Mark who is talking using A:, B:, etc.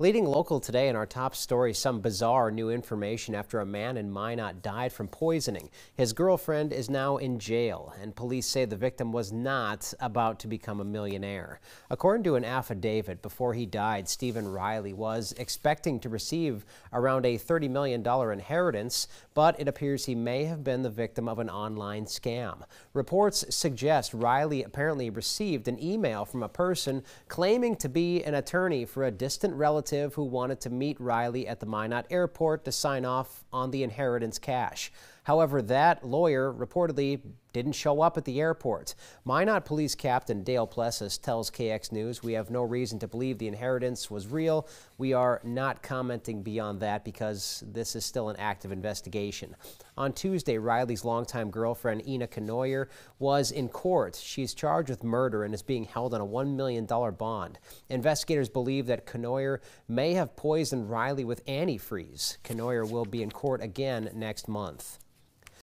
A: Leading local today in our top story, some bizarre new information after a man in Minot died from poisoning. His girlfriend is now in jail, and police say the victim was not about to become a millionaire. According to an affidavit, before he died, Stephen Riley was expecting to receive around a $30 million inheritance, but it appears he may have been the victim of an online scam. Reports suggest Riley apparently received an email from a person claiming to be an attorney for a distant relative relative who wanted to meet Riley at the Minot airport to sign off on the inheritance cash. However, that lawyer reportedly didn't show up at the airport. Minot Police Captain Dale Plessis tells KX News we have no reason to believe the inheritance was real. We are not commenting beyond that because this is still an active investigation. On Tuesday, Riley's longtime girlfriend Ina Knoyer was in court. She's charged with murder and is being held on a $1 million bond. Investigators believe that Knoyer may have poisoned Riley with antifreeze. Knoyer will be in court again next month.